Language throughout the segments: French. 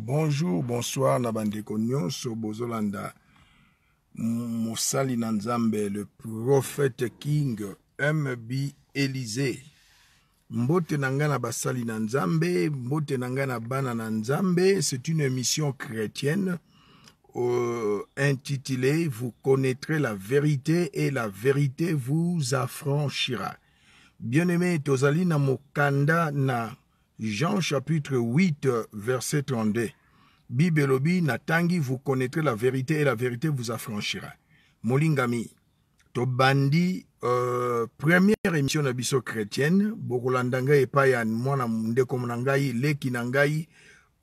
bonjour bonsoir nabande bandeko sobozolanda. bozolanda le prophète king mb élysée mbote Nangana basali na mbote Nangana c'est une émission chrétienne euh, intitulée vous connaîtrez la vérité et la vérité vous affranchira bien aimé tozali na mokanda na Jean chapitre 8, verset 32. Bibelobi natangi, vous connaîtrez la vérité et la vérité vous affranchira. Molingami, tobandi euh, première émission na biso chrétienne, Bokolandanga et Payan, ya mwana leki na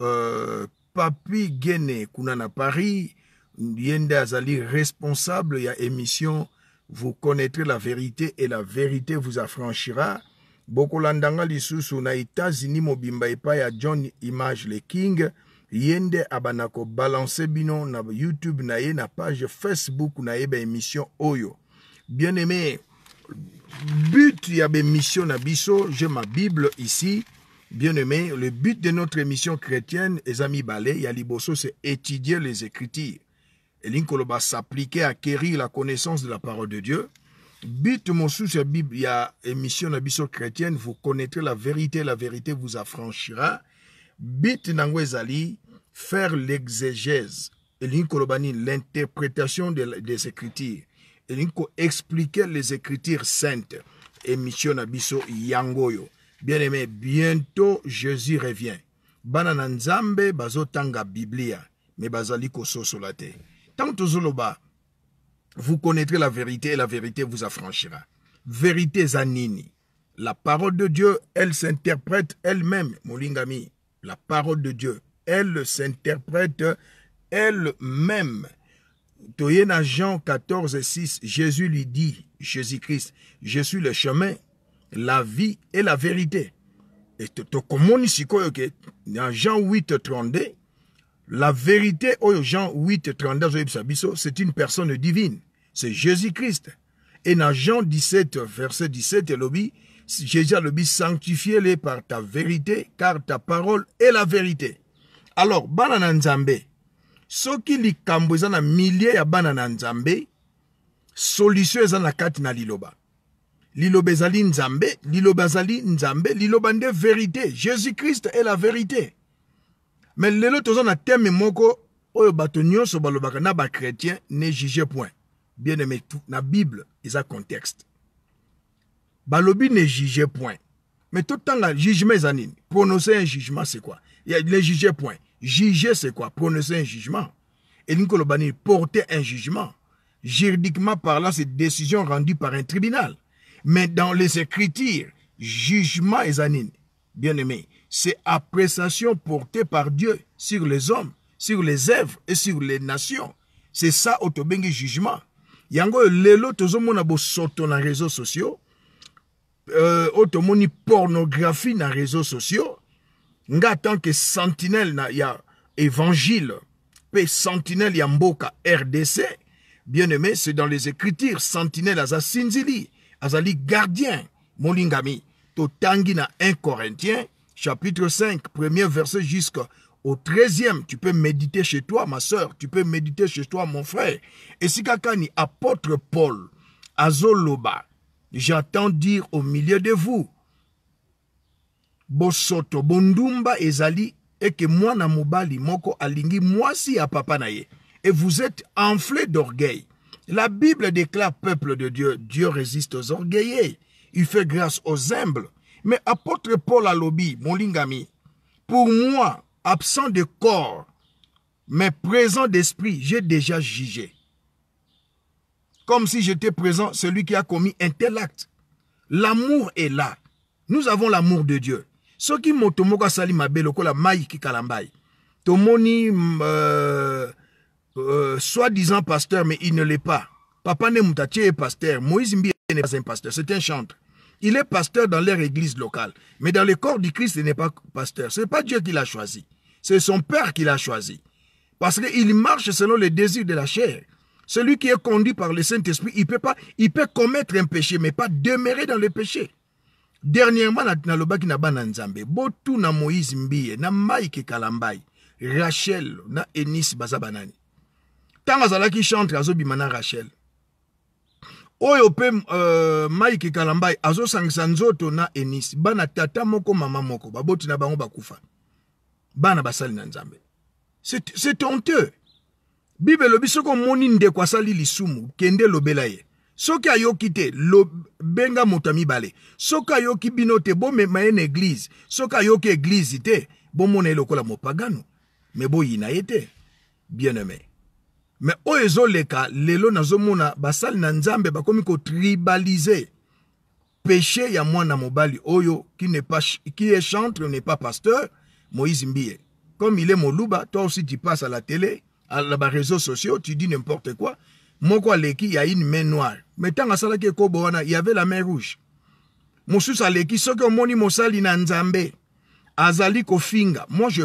euh, papi gene kuna na Paris, Yende azali responsable ya émission vous connaîtrez la vérité et la vérité vous affranchira Boko Landanga lisusu na etats-unis mobimba ya john image le king yende abanako Balance bino na youtube na ye na page facebook na ye oyo bien aimé but ya émission na biso j'ai ma bible ici bien aimé le but de notre émission chrétienne les amis balais ya liboso c'est étudier les écritures Et koloba s'appliquer acquérir la connaissance de la parole de dieu mon mon ya bible ya émission na biso chrétienne vous connaîtrez la vérité la vérité vous affranchira Bite Nangwezali faire l'exégèse l'interprétation des écritures expliquer expliquer les écritures saintes émission na biso Yangoyo. bien aimé bientôt jésus revient Banananzambe bazotanga biblia mais bazali so solate. ba. Vous connaîtrez la vérité et la vérité vous affranchira. Vérité Zanini. La parole de Dieu, elle s'interprète elle-même, Molingami. La parole de Dieu, elle s'interprète elle-même. Toyena Jean 14 6, Jésus lui dit, Jésus-Christ, je suis le chemin, la vie et la vérité. Et te, dans Jean 8, 32, la vérité, oh Jean 8, 32, c'est une personne divine. C'est Jésus-Christ. Et dans Jean 17, verset 17, lobi, Jésus a lobi, sanctifiez-les par ta vérité, car ta parole est la vérité. Alors, banananzambe, qui soki likambo eza na milliers ya bana na nzambe solution na liloba L'ilobezali nzambe liloba nzambe liloba vérité jésus christ est la vérité mais autres ont na thème moko oyo bato nyonso balobaka na chrétiens ne jugez point bien aimé na bible un contexte balobi ne jugez point mais tout le jugement zanine prononcer un jugement c'est quoi il ne jugez point juger c'est quoi prononcer un jugement et koloba porter un jugement juridiquement parlant c'est décision rendue par un tribunal mais dans les écritures jugement est bien aimé c'est appréciation portée par Dieu sur les hommes, sur les œuvres et sur les nations. C'est ça autobengi jugement. Yango lelo tozomona bosoto na réseaux sociaux. Euh, pornographie na réseaux sociaux. Nga tant que sentinelle na ya évangile pe sentinelle ya mboka RDC. Bien-aimé, c'est dans les écritures sentinelle Il sinzili, a gardien molingami. tangi na 1 Corinthien chapitre 5, premier verset jusqu'au 13e. Tu peux méditer chez toi, ma soeur. Tu peux méditer chez toi, mon frère. Et si Kakani, apôtre Paul, Azoloba, j'attends dire au milieu de vous, Bondumba, Ezali, et à Et vous êtes enflé d'orgueil. La Bible déclare, peuple de Dieu, Dieu résiste aux orgueillés. Il fait grâce aux humbles. Mais apôtre Paul la mon lingami, pour moi, absent de corps, mais présent d'esprit, j'ai déjà jugé. Comme si j'étais présent, celui qui a commis un tel acte. L'amour est là. Nous avons l'amour de Dieu. Ce qui m'a ma belle mai tomoni mm, euh, euh, soi-disant pasteur mais il ne l'est pas papa ne moto pasteur moïse mbi n'est pas un pasteur c'est un chantre il est pasteur dans leur église locale. Mais dans le corps du Christ, il n'est pas pasteur. Ce n'est pas Dieu qui l'a choisi. C'est son Père qui l'a choisi. Parce qu'il marche selon les désirs de la chair. Celui qui est conduit par le Saint-Esprit, il peut pas, il peut commettre un péché, mais pas demeurer dans le péché. Dernièrement, il na bana botu na Moïse Mbiye, na Mike Kalambai, Rachel, na Enis Bazabanani. Rachel. oyo mpe uh, mike kalambai azosangisa nzoto na enisi bana tata moko mama moko baboti na bango bakufa bana basali na nzambe c'est honteux bible elobi soki omoni ndeko asali lisumu kende lobela ye soki ayoki te benga moto ya mibale soki ayoki bino te bomema ye na eglize soki ayoki eglize te bomona ye lokola mopagano me boyina ye te bien aimé mais me oyo leka lelo nazomona basal na nzambe bakomi tribalisé péché ya mwana mobali oyo qui, n'est pas, qui est chantre n'est pas pasteur moïse Mbille comme il est moluba toi aussi tu passes à la télé à la réseaux sociaux tu dis n'importe quoi moko y ya une main noire sala ke asalaki ekobo Koboana y avait la main rouge leki, aleki que moni mosali na nzambe azali kofinga moi je,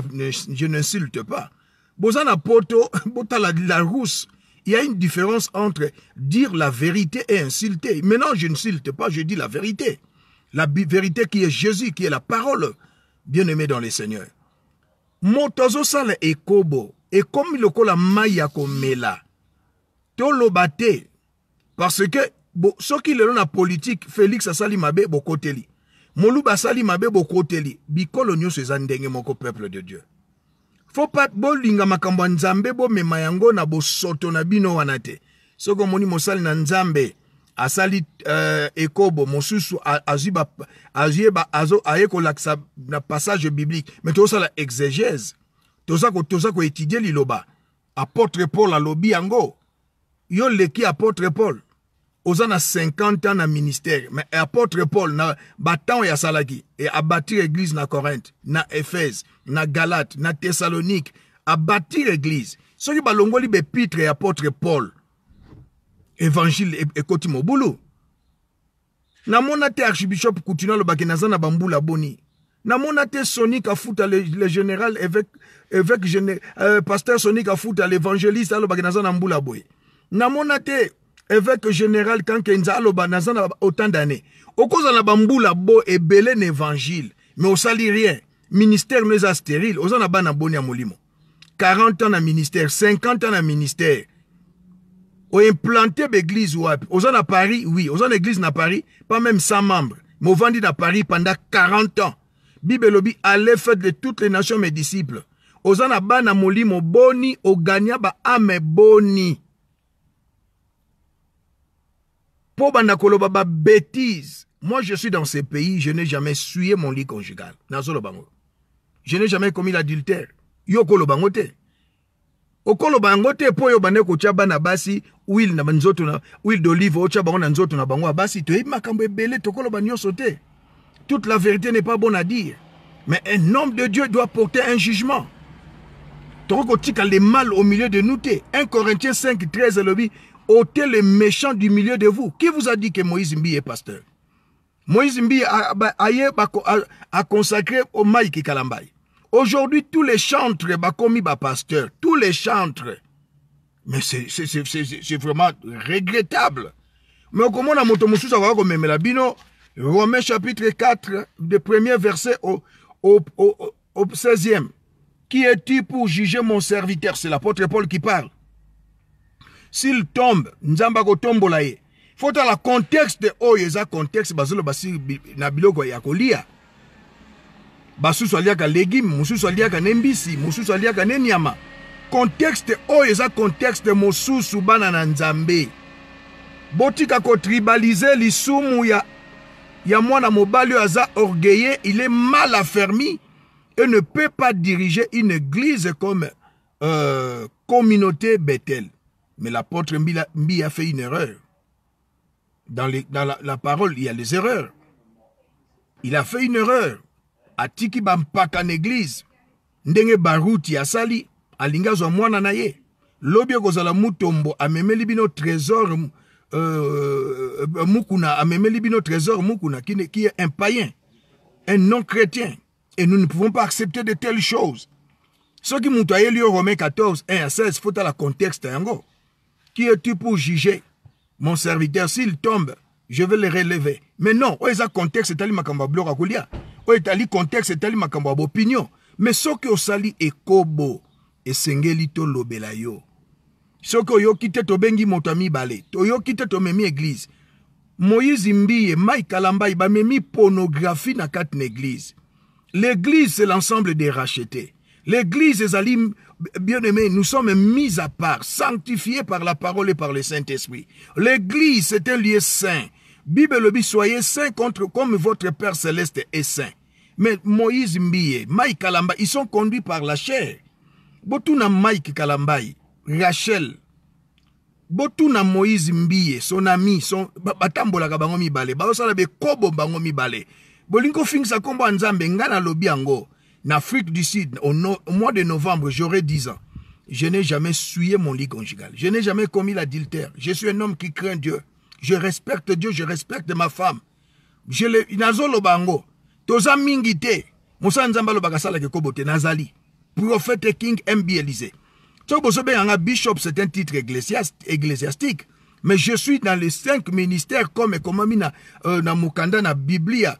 je n'insulte pas Bozana Poto, Botala la rousse. Il y a une différence entre dire la vérité et insulter. Maintenant, je n'insulte pas, je dis la vérité. La vérité qui est Jésus, qui est la parole, bien-aimé dans le Seigneur. Motozo sale ekobo, ekomi lokola mai ya komela. Tolo bate, parce que so soki lelo la politique, Félix asali mabe bokoteli. Moluba asali mabe bokoteli. Bikolo nyonso se ndenge moko peuple de Dieu. fo pat bolinga makambo ya nzambe bomema yango na bosoto na bino wana te soki omoni mosali na nzambe asali uh, ekobo mosusu azwi aye kolakisa na passage biblique me tozosala exégèse toza koétudie liloba apôtre paul alobi yango yo leki apôtre paul oza na 50 ans na ministère me apôtre paul na batango oyo asalaki e abatir église na corinthe na éphèse na galate na thessalonique abatire église soki balongoli pitre et apôtre paul évangile e- ekoti Na namona te archibishop kutuna alobaki naza na bambula boni na te a foutu le, le général évêque, évêque géné, euh, pasteur a foutu l'évangéliste alobaki bambou na boy. Na namona te évêque général kankenza aloba naza na autant d'année la na bambula bo et na évangile mais salit rien ministère no eza stérile oza na bana boni ya molimo 40 ans na ministère 50 ans na ministère oimplante baeglise wapi oza na paris oui oza na église na paris pas même 100 membres mais ovandi na paris pendant 40 ans bible elobi allez faites de toutes les nations mes disciples oza na bana molimo boni ogania baame boni mpo banda koloba babétise moi je suis dans ce pays je n'ai jamais suyé mon lit conjugal nazoloba ngo je n'ai jamais commis l'adultère Yoko okoloba yango te okoloba yango te na basi wil na nzoto na wil d'olive otya bango na nzoto na bango ya basi toyebi makambo ebele tokoloba pas sote. toute la vérité n'est pas bonne à dire mais un homme de dieu doit porter un jugement tokoki tika le mal au milieu de nous te 1 corinthiens 5 13 elobi ôtez le méchant du milieu de vous qui vous a dit que moïse mbi est pasteur moïse mbi a aye consacré au kikala mbai Aujourd'hui, tous les chantres, bakomi ba pasteur, tous les chantres. Mais c'est vraiment regrettable. Mais comment on moto ça va comme la bino Romains chapitre 4 de premier verset au, 16e. Qui es-tu pour juger mon serviteur C'est l'apôtre Paul qui parle. S'il tombe, nzamba ko Faut dans le contexte, de il contexte, basusu aliaka legime mosusu aliaka nembisi mbisi Contexte aliaka est-ce que oyo eza kontexte mosusu bana na nzambe botika kotribalize lisumu ya, ya mwana mobali oyo aza il est mal affermi et ne peut pas diriger une église comme euh, communauté Bethel. Mais l'apôtre Mbi a fait une erreur. Dans, les, dans la, la parole, il y a les erreurs. Il a fait une erreur atiki bampaka en Église, ndenge baruti asali sali, lingazo mwana na ye lobi kozala mutombo amemeli bino trésor euh, euh, mukuna amemeli bino trésor mukuna qui, est un païen un non chrétien et nous ne pouvons pas accepter de telles choses ce qui ayeli yo romain 14 1 à 16 faut la contexte yango hein, qui es-tu pour juger mon serviteur s'il tombe je vais le relever mais non que le contexte un contexte. ma biloko ya oyo etali contexte etali makambo ya bopinion me soki osali ekobo esengeli tolobela yo soki oyoki te tobengi moto ya mibale toyoki te tomemi eglize moïse mbiye mai kalambai bamemi pornographie na kati na eglize l'église c'est l'ensemble des rachetés l'église ezali bien aimé nous sommes mis à part sanctifiés par la parole et par le saint-esprit l'église c'est un lieu saint Bible le dit, soyez saints contre, comme votre Père céleste est saint. Mais Moïse Mbiye, Mike Kalamba, ils sont conduits par la chair. Botuna Mike Kalambaï, Rachel, na Moïse Mbiye, son ami, son, batambola bango mibale, baosala be kobo bango mibale. Bolingo fingsa kombo anzambe, ngana lobi En Afrique du Sud, au, mois de novembre, j'aurai 10 ans. Je n'ai jamais souillé mon lit conjugal. Je n'ai jamais commis l'adultère. Je suis un homme qui craint Dieu. Je respecte Dieu, je respecte ma femme. Je le nazoloba lobango. Toza mingité. te. nzamba nzambe alobaka kobote nazali. Prophète King MB Élysée. Soki un bishop c'est un titre ecclésiastique. Mais je suis dans les cinq ministères comme comme mina na euh, Mukanda na Biblia.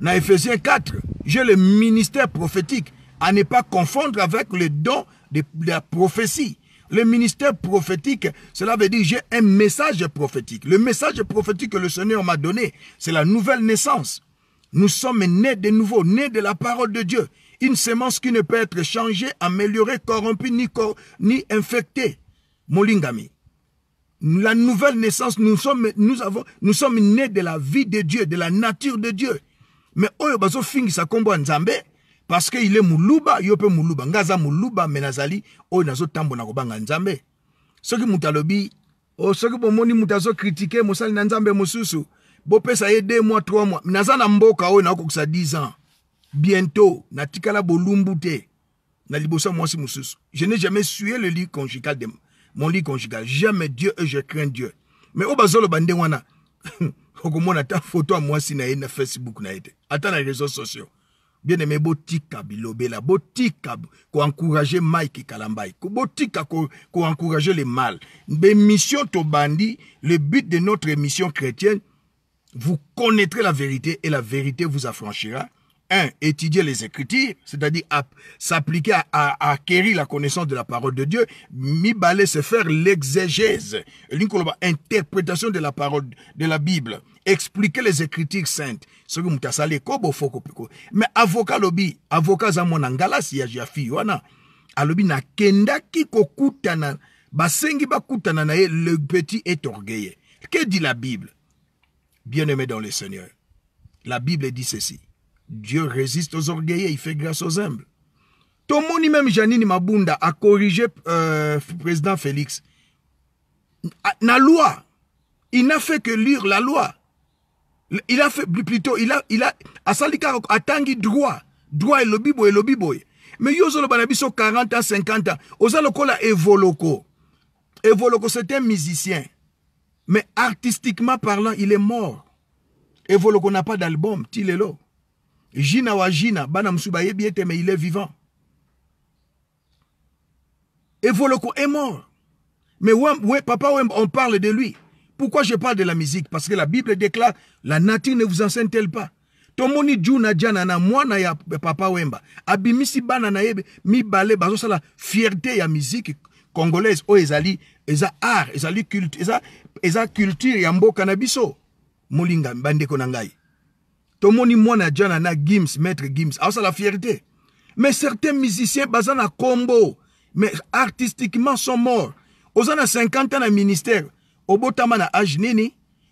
Na Ephésiens 4, j'ai le ministère prophétique à ne pas confondre avec le don de la prophétie. Le ministère prophétique, cela veut dire j'ai un message prophétique. Le message prophétique que le Seigneur m'a donné, c'est la nouvelle naissance. Nous sommes nés de nouveau, nés de la parole de Dieu. Une semence qui ne peut être changée, améliorée, corrompue, ni, ni infectée. Molingami. La nouvelle naissance, nous sommes, nous, avons, nous sommes nés de la vie de Dieu, de la nature de Dieu. Mais oh, bazo fingisa de nzambe, parce que il est muluba yope pe muluba ngaza muluba menazali oyo na kobanga nzambe soki mutalobi o oh, soki bomoni mutazo critiquer mosali na nzambe mosusu bopesa ye deux mois trois mois naza na mboka oyo n'a 10 ans bientôt natikala la te na liboso mosi mosusu je n'ai jamais sué le lit conjugal de mon lit conjugal jamais dieu et je crains dieu mais oyo bazolo bande wana okomona ta photo ya moi na ye na facebook na ete. ata na réseaux sociaux bien-aimé botika bilobela botika koencourage mike kalambai botika koencourage ko le mal mission tobandi le but de notre mission chrétienne vous connaîtrez la vérité et la vérité vous affranchira étudier les Écritures, c'est-à-dire s'appliquer à, acquérir la connaissance de la parole de Dieu. Mi balé, faire l'exégèse, interprétation de la parole de la Bible, expliquer les Écritures saintes. Ce Mais avocat lobby, avocat Zamonangala, si a jafi lobby Alobi na kendaki kokutana, basengi bakutana na le petit est orgueilleux. Que dit la Bible? Bien-aimé dans le Seigneur, la Bible dit ceci. Dieu résiste aux orgueilleux, il fait grâce aux humbles. Tomoni même Janine Mabunda a corrigé euh, président Félix. Ah, la loi, il n'a fait que lire la loi. Il a fait plutôt, il a, il a, asalika droit, droit et lobby boy, lobby boy. Mais yozo le banabiso 40 ans, 50 ans. Evo la Evoloko. Evoloko, c'est un musicien. Mais artistiquement parlant, il est mort. Evoloko n'a pas d'album, Tilelo jina wa jina bana msuba mais il est vivant Evoloko est mort mais ouais, ouais, papa ouais, on parle de lui pourquoi je parle de la musique parce que la bible déclare la nature ne vous enseigne-t-elle pas tomoni juna jana na mwana ya papa wemba abimisi bana na mi mibale sala fierté ya musique congolaise O oh, ezali eza art ezali culture eza, eza culture ya mbo mulinga molinga bandeko tomoni mwana jana na gims maître gims la fierté mais certains musiciens dans combo mais artistiquement sont morts Ils ont 50 ans le ministère obotama na un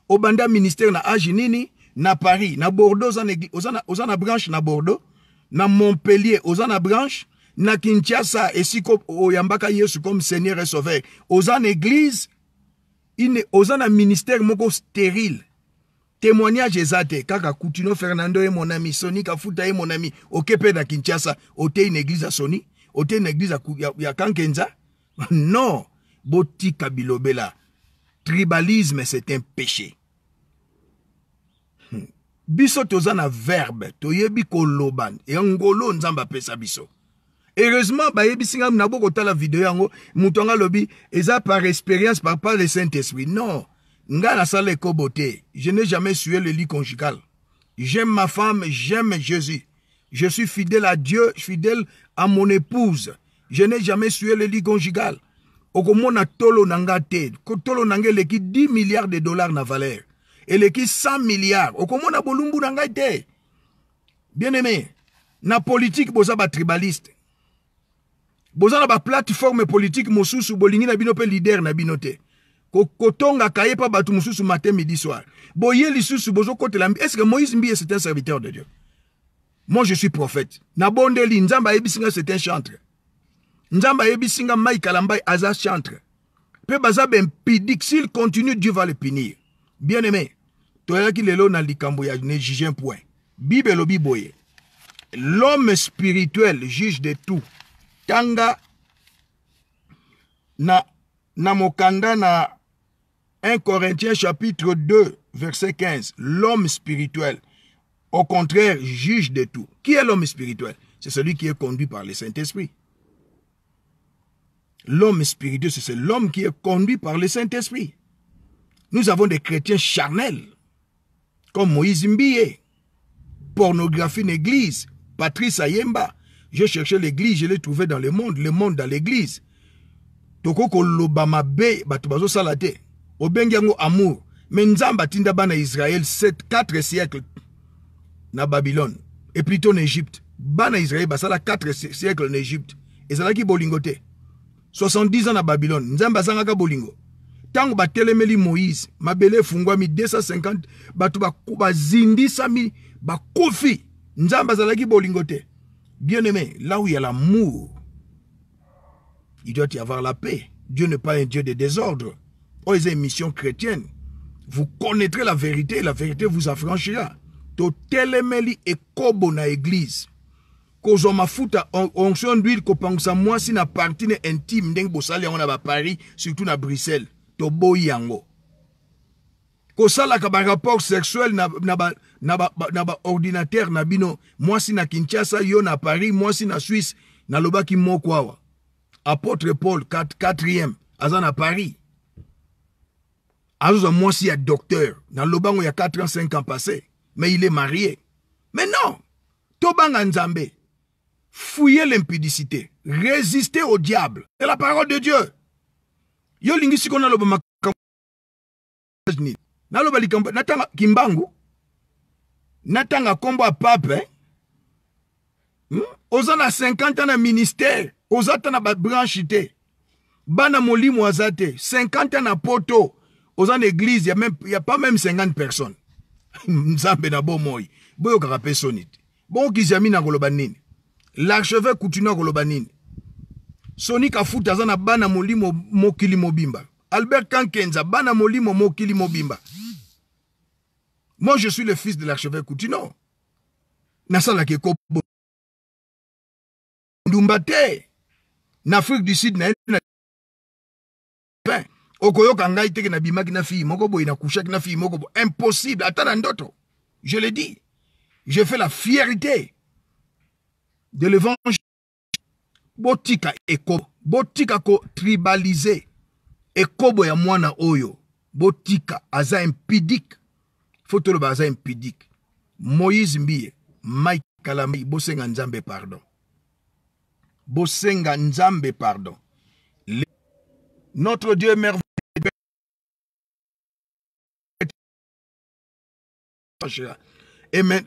obanda ministère na Ajnini. na paris na bordeaux ozana, branche na bordeaux na montpellier ozana branche na kinshasa ont oyambaka yesu comme seigneur et sauveur ont église ministère moko stérile témoignage eza te kaka coutinio fernando ye monami soni kafuta ye monami oke mpe na kinshasa otei na église ya soni otei na église ya, ya kankenza non botika bilobela tribalisme c'est un péché hmm. biso toza na verbe toyebi koloba yangolo nzambe apesa biso heureusement bayebisi ngai nabo kotala video yango moto yango alobi eza par expérience par par le saint esprit non nga nasala ekobo te je n'ai jamais sué le lit conjugal j'aime ma femme j'aime jésus je suis fidèle à dieu fidèle à mon épouse je n'ai jamais sué le lit conjugal okomona tolo na nga te tolo na nga eleki 10 milliards de dollars na valeur eleki 100 milliards okomona bolumbu na ngai te bien aimé na politike boza batribaliste boza na baplateforme politike mosusu bolingi na bino mpe lider na bino te kotongaka ye mpa bato mosusu matin midi soir boye lisusu bozokotela est ce que moïse mbiye c'est un serviteur de dieu moi je suis prophète nabondeli nzambe ayebisi nga c'est un chantre nzambe ayebisi nga mai kalambai aza chantre mpe baza bempidik s'il continue dieu va le punir bien aimé toyaki lelo na likambo ya ne juge un point bible elobi boye l'homme spirituel juge de tout tanga na, na mokanda na 1 Corinthiens chapitre 2, verset 15. L'homme spirituel, au contraire, juge de tout. Qui est l'homme spirituel C'est celui qui est conduit par le Saint-Esprit. L'homme spirituel, c'est l'homme qui est conduit par le Saint-Esprit. Nous avons des chrétiens charnels, comme Moïse Mbillé, pornographie l'église, Patrice Ayemba. Je cherchais l'église, je l'ai trouvé dans le monde, le monde dans l'église. Tokoko lobama be, salate obengyangu amour mais Israël israel 4 siècles na babylone et plutôt en égypte bana israel basala 4 siècles en égypte là qui bolingote. 70 ans na babylone bolingo tango moïse mabele mi 250 zindi bakufi ki bien aimé là où il y a l'amour il doit y avoir la paix dieu n'est pas un dieu de désordre aux oh, émissions chrétiennes. Vous connaîtrez la vérité et la vérité vous affranchira. totelemeli ekobo na eglize kozwa onction d'huile moi si na partie intime ndenge bosali yango na Paris surtout na bruxelles toboyi yango kosalaka rapport sexuel na, na, ba, na, ba, na ordinateur na bino Moi si na kinshasa yo na paris moi si na Suisse na nalobaki moko awa apôtre paul 4 e Zan à paris Azouza si est docteur. Dans Lobango, il y a 4 ans, 5 ans passé. Mais il est marié. Mais non! Tobanga Nzambe. Fouillez l'impudicité. Résistez au diable. C'est la parole de Dieu. Yo lingi si qu'on a na loba natanga kimbangu natanga kombo pape hmm? oza na 50 ans na ministère oza ta à branchité bana molimo aza 50 ans na poto oza na église ya, même, ya pas même 50 personnes nzambe na bomoi boyokaka mpe soni te bookisi ya mini akoloba nini l'archevêque kutuna akoloba nini soni kafuta aza na bana molimo mokili mobimba albert kankenza bana molimo mokili mobimba moi je suis le fils de l'archevêque kutino nasalaki ekobo ndumba te na afrique du sud naye na okoyoka ngai teke nabimaki na fille moko boye nakushaki na fille moko impossible ata ndoto je le dis je fais la fierté de l'évangile botika ekobo botika ko tribaliser ekobo ya mwana oyo botika aza impidike fo le aza impidike moïse mbiye mike kalami. bosenga nzambe pardon bosenga nzambe pardon Le... notre dieu merveilleux Amen